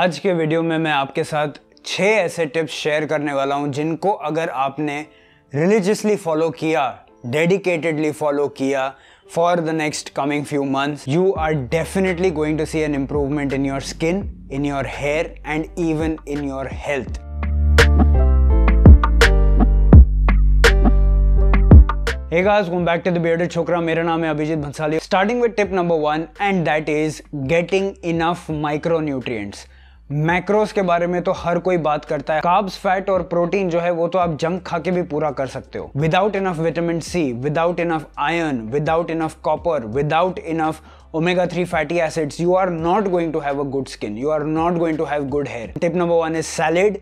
आज के वीडियो में मैं आपके साथ छह ऐसे टिप्स शेयर करने वाला हूं जिनको अगर आपने रिलीजियसली फॉलो किया डेडिकेटेडली फॉलो किया for the next coming few months you are definitely going to see an improvement in your skin in your hair and even in your health back to the back मेरा नाम है Abhijeet Bhansali. Starting with tip number one and that is getting enough micronutrients. Macros के बारे में तो हर कोई बात करता है कार्ब्स फैट और प्रोटीन जो है वो तो आप जंक खा के भी पूरा कर सकते हो without enough vitamin C without enough iron without enough copper without enough omega three fatty acids you are not going to have a good skin you are not going to have good hair tip number one is salad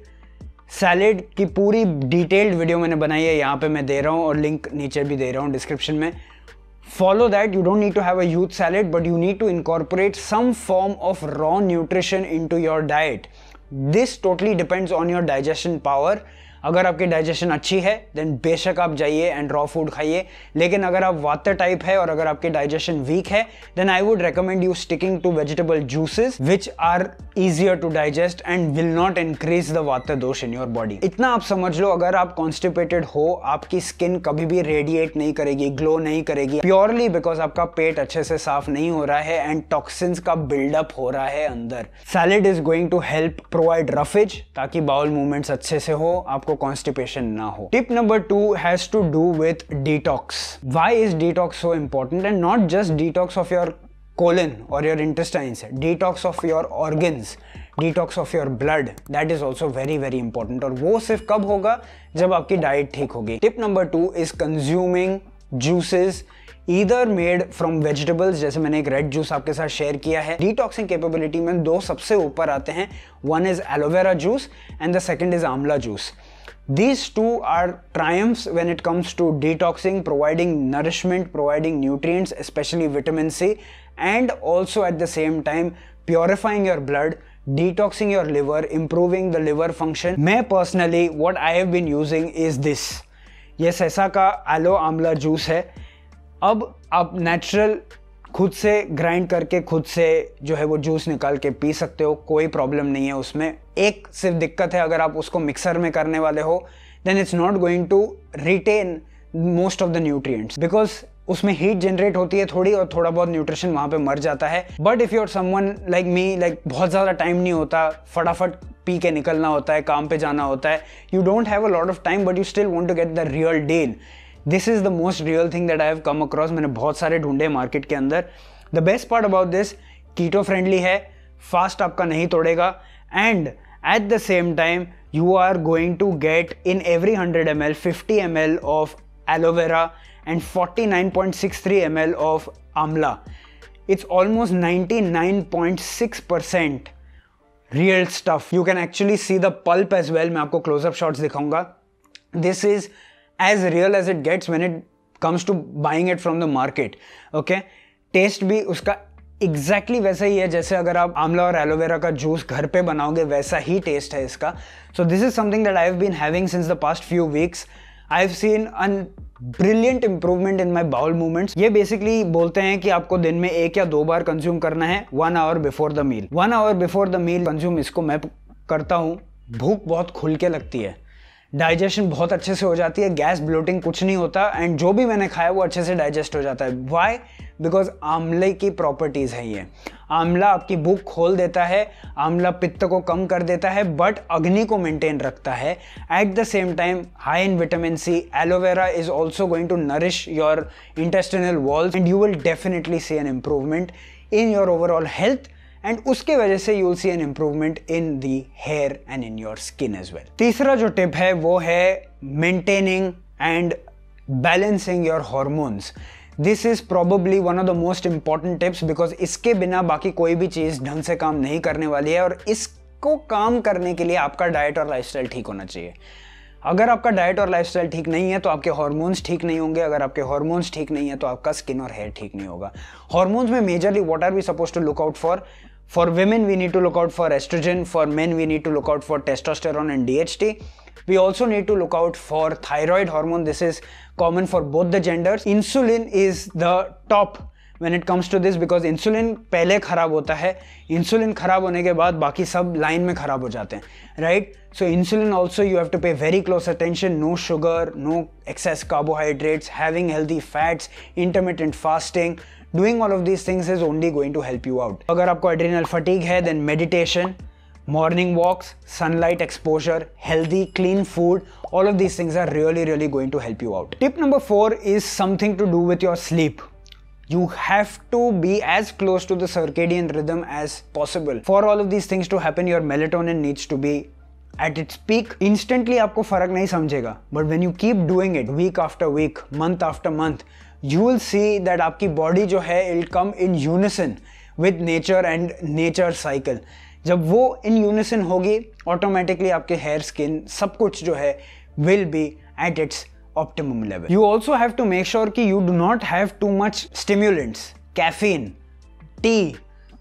salad की पूरी detailed video मैंने बनाई है यहाँ पे मैं दे रहा हूँ और लिंक नीचे भी दे रहा हूँ डिस्क्रिप्शन में Follow that, you don't need to have a youth salad, but you need to incorporate some form of raw nutrition into your diet. This totally depends on your digestion power अगर आपकी digestion अच्छी है then बेशक आप जाइए and raw food खाइए लेकिन अगर आप वाटर टाइप है और अगर आपकी डाइजेशन वीक है then I would recommend you sticking to vegetable juices which are easier to digest and will not increase the water dosha in your body इतना आप समझ लो अगर आप कॉन्स्टिपेटेड हो आपकी स्किन कभी भी रेडिएट नहीं करेगी ग्लो नहीं करेगी प्योरली बिकॉज आपका पेट अच्छे से साफ नहीं हो रहा है एंड टॉक्सिन्स का बिल्डअप हो रहा है अंदर salad is going to help provide roughage ताकि बाउल मूवमेंट्स अच्छे से हो आपको आपको कॉन्स्टिपेशन ना हो tip number two has to do with detox why is detox so important and not just detox of your colon or your intestines, detox of your organs detox of your blood that is also very very important और वो सिर्फ कब होगा जब आपकी diet ठीक होगी tip number two is consuming juices either made from vegetables जैसे मैंने एक रेड जूस आपके साथ शेयर किया है डिटॉक्सिंग कैपेबिलिटी में दो सबसे ऊपर आते हैं one is aloe vera juice and the second is amla juice These two are triumphs when it comes to detoxing, providing nourishment, providing nutrients, especially vitamin C, and also at the same time purifying your blood detoxing your liver, improving the liver function. Me personally what I have been using is this. ये सेसा का yellow Amla juice है अब आप natural खुद से grind करके खुद से जो है वो जूस निकाल के पी सकते हो कोई प्रॉब्लम नहीं है उसमें एक सिर्फ दिक्कत है अगर आप उसको मिक्सर में करने वाले हो then it's not going to retain most of the nutrients because उसमें हीट जनरेट होती है थोड़ी और थोड़ा बहुत न्यूट्रिशन वहाँ पे मर जाता है but if you're someone like me like बहुत ज़्यादा टाइम नहीं होता फटाफट पी के निकलना होता है काम पे जाना होता है you don't have a lot of time but you still want to get the real deal this is the most real thing that I have come across मैंने बहुत सारे ढूंढे मार्केट के अंदर the best part about this keto friendly है fast आपका नहीं तोड़ेगा and at the same time you are going to get in every hundred M L fifty M L of aloe vera and forty nine point six three M L of amla it's almost 99.6% real stuff you can actually see the pulp as well मैं आपको close up shots दिखाऊंगा this is as real as it gets when it comes to buying it from the market okay taste भी उसका exactly exactly वैसा ही है जैसे अगर आप आमला और एलोवेरा का जूस घर पे बनाओगे वैसा ही टेस्ट है इसका so this is something that I have been having since the past few weeks I have seen an brilliant improvement in my bowel movements ये बेसिकली बोलते हैं कि आपको दिन में एक या दो बार कंज्यूम करना है one hour before the meal one hour before the meal consume इसको मैं करता हूँ भूख बहुत खुल के लगती है डाइजेशन बहुत अच्छे से हो जाती है गैस ब्लोटिंग कुछ नहीं होता एंड जो भी मैंने खाया वो अच्छे से डाइजेस्ट हो जाता है वाई बिकॉज आंवले की प्रॉपर्टीज़ है ये आंवला आपकी भूख खोल देता है आंवला पित्त को कम कर देता है बट अग्नि को मेंटेन रखता है at the same time high in vitamin C aloe vera is also going to nourish your intestinal walls and you will definitely see an improvement in your overall health and उसके वजह से you will see an improvement in the hair and in your skin as well तीसरा जो tip है वो है maintaining and balancing your hormones this is probably one of the most important tips because इसके बिना बाकी कोई भी चीज़ ढंग से काम नहीं करने वाली है और इसको काम करने के लिए आपका डाइट और स्टाइल ठीक होना चाहिए अगर आपका डाइट और लाइफस्टाइल ठीक नहीं है तो आपके हार्मोन्स ठीक नहीं होंगे अगर आपके हार्मोन्स ठीक नहीं है तो आपका स्किन और हेयर ठीक नहीं होगा हार्मोन्स में majorly what are we suppose to look out for For women, we need to look out for estrogen. For men, we need to look out for testosterone and DHT. We also need to look out for thyroid hormone. This is common for both the genders. Insulin is the top when it comes to this because insulin पहले ख़राब होता है insulin ख़राब होने के बाद बाकी सब line में ख़राब हो जाते हैं right so insulin also you have to pay very close attention no sugar no excess carbohydrates having healthy fats intermittent fasting doing all of these things is only going to help you out अगर आपको adrenal fatigue है then meditation morning walks sunlight exposure healthy clean food all of these things are really really going to help you out tip number 4 is something to do with your sleep you have to be as close to the circadian rhythm as possible for all of these things to happen your melatonin needs to be at its peak instantly आपको फर्क नहीं समझेगा but when you keep doing it week after week, month after month. You will see that आपकी body जो है will come in unison with nature and nature cycle जब वो in unison होगी ऑटोमेटिकली आपके हेयर स्किन सब कुछ जो है will be at its optimum level you also have to make sure कि you do not have too much stimulants caffeine, tea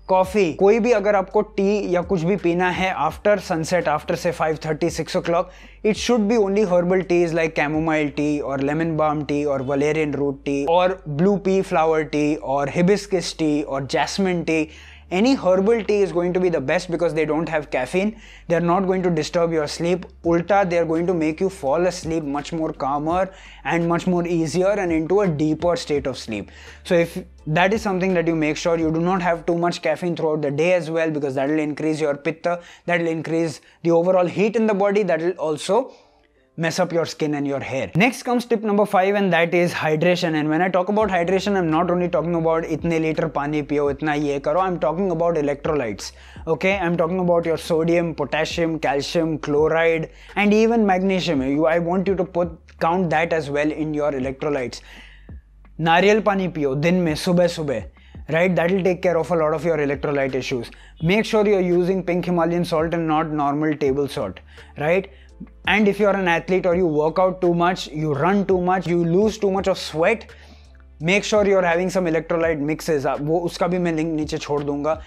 coffee कोई भी अगर आपको टी या कुछ भी पीना है आफ्टर सनसेट आफ्टर से five thirty six o'clock it should be only herbal teas like chamomile tea और लेमन बाम टी और वलेरियन रूट टी और ब्लू पी फ्लावर टी और हिबिस्किस टी और jasmine tea Any herbal tea is going to be the best because they don't have caffeine. They're not going to disturb your sleep. Ulta, they're going to make you fall asleep much more calmer and much more easier and into a deeper state of sleep. So if that is something that you make sure you do not have too much caffeine throughout the day as well because that will increase your pitta, that will increase the overall heat in the body, that will also mess up your skin and your hair. Next comes tip number five and that is hydration. And when I talk about hydration, I'm not only talking about itne liter pani piyo, itna ye karo. I'm talking about electrolytes. Okay, I'm talking about your sodium, potassium, calcium, chloride, and even magnesium. You, I want you to put count that as well in your electrolytes. नारियल पानी पियो दिन में सुबह सुबह right that will take care of a lot of your electrolyte issues make sure you're using pink himalayan salt and not normal table salt right And if you're an athlete or you work out too much, you run too much, you lose too much of sweat, make sure you're having some electrolyte mixes. वो उसका भी मैं link नीचे छोड़ दूंगा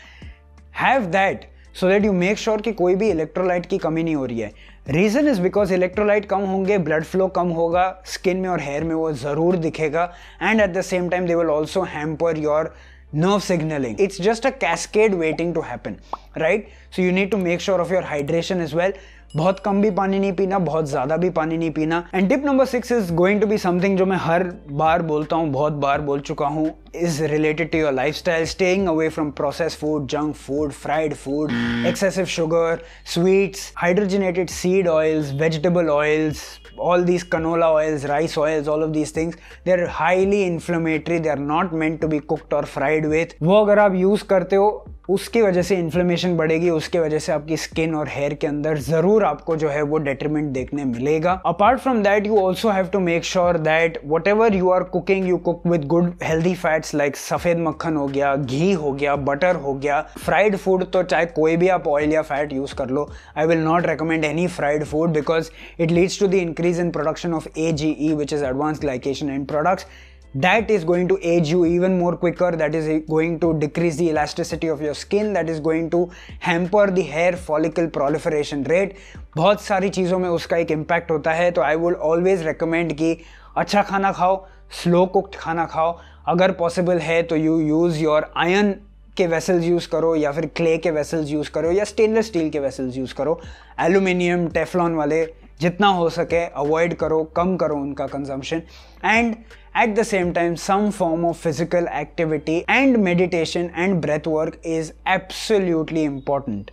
have that so that you make sure कि कोई भी इलेक्ट्रोलाइट की कमी नहीं हो रही है रीज़न इज़ बिकॉज इलेक्ट्रोलाइट कम होंगे ब्लड फ्लो कम होगा स्किन में और हेयर में वो ज़रूर दिखेगा and at the same time they will also hamper your nerve signaling it's just a cascade waiting to happen right so you need to make sure of your hydration as well बहुत कम भी पानी नहीं पीना बहुत ज़्यादा भी पानी नहीं पीना and tip number six is going to be something जो मैं हर बार बोलता हूँ बहुत बार बोल चुका हूँ is related to your life style staying away from process food junk food fried food excessive sugar sweets hydrogenated seed oils vegetable oils all these canola oils rice oils all of these things are highly inflammatory they are not meant to be cooked or fried with वो अगर आप use करते हो उसकी वजह से inflammation बढ़ेगी उसके वजह से आपकी स्किन और हेयर के अंदर ज़रूर आपको जो है वो डेट्रीमेंट देखने मिलेगा apart from that you also have to make sure that whatever you are cooking you cook with good healthy fats like सफ़ेद मक्खन हो गया घी हो गया बटर हो गया फ्राइड फूड तो चाहे कोई भी आप ऑयल या फैट यूज़ कर लो I will not recommend any fried food because it leads to the increase in production of A G E which is advance glycation end products that is going to age you even more quicker that is going to decrease the elasticity of your skin that is going to hamper the hair follicle proliferation rate बहुत सारी चीज़ों में उसका एक impact होता है तो I would always recommend कि अच्छा खाना खाओ स्लो कुक्ड खाना खाओ अगर पॉसिबल है तो यू यूज़ योर आयन के वेसल्स यूज़ करो या फिर क्ले के वेसल्स यूज़ करो या स्टेनलेस स्टील के वेसल्स यूज़ करो एलुमिनियम टेफलॉन वाले Jitna हो सके अवॉइड करो कम करो उनका consumption and at the same time some form of physical activity and meditation and breath work is absolutely important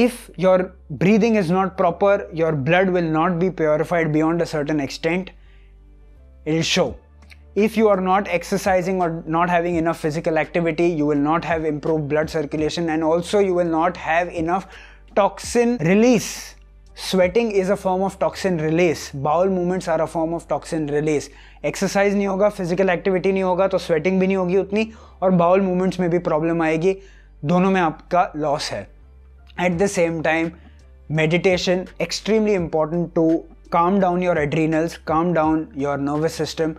if your breathing is not proper, your blood will not be purified beyond a certain extent, it'll show. If you are not exercising or not having enough physical activity, you will not have improved blood circulation and also you will not have enough toxin release sweating is a form of toxin release bowel movements are a form of toxin release exercise नहीं होगा physical activity नहीं होगा तो sweating भी नहीं होगी उतनी और बाउल मूवमेंट्स में भी प्रॉब्लम आएगी दोनों में आपका लॉस है at the same time meditation extremely important to calm down your adrenals calm down your nervous system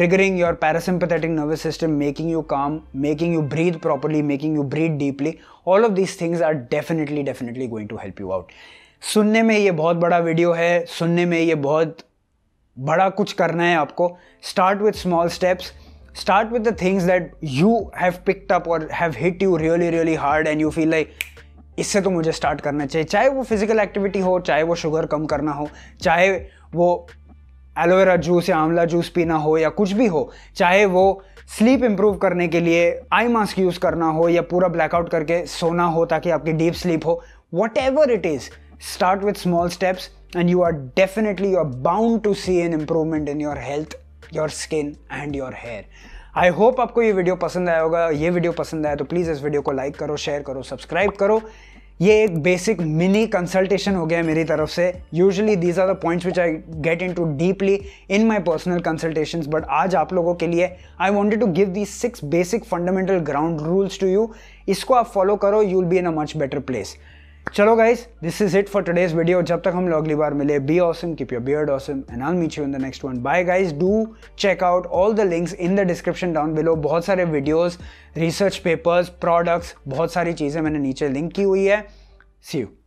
triggering your parasympathetic nervous system making you calm making you breathe properly making you breathe deeply all of these things are definitely definitely going to help you out सुनने में ये बहुत बड़ा video है सुनने में ये बहुत बड़ा कुछ करना है आपको start with small steps start with the things that you have picked up और have hit you really really hard and you feel like इससे तो मुझे स्टार्ट करना चाहिए चाहे वो फिजिकल एक्टिविटी हो चाहे वो शुगर कम करना हो चाहे वो एलोवेरा जूस या आंवला जूस पीना हो या कुछ भी हो चाहे वो स्लीप इम्प्रूव करने के लिए आई मास्क यूज़ करना हो या पूरा ब्लैकआउट करके सोना हो ताकि आपकी डीप स्लीप हो whatever it is Start with small steps, and you are definitely you're bound to see an improvement in your health, your skin, and your hair. I hope आपको ये video पसंद आया होगा ये video पसंद आया तो प्लीज़ इस वीडियो को लाइक करो शेयर करो सब्सक्राइब करो ये एक बेसिक मिनी कंसल्टेशन हो गया है मेरी तरफ से usually these are the points which I get in to deeply in my personal consultation but आज आप लोगों के लिए I wanted to give the six basic fundamental ground rules to you इसको आप फॉलो करो you will be in a much better place चलो guys this is it for today's video जब तक हम लोग अगली बार मिले be awesome keep your beard awesome and I meet you in the next one bye guys do check out all the links in the description down below बहुत सारे videos research papers products बहुत सारी चीज़ें मैंने नीचे link की हुई है सी यू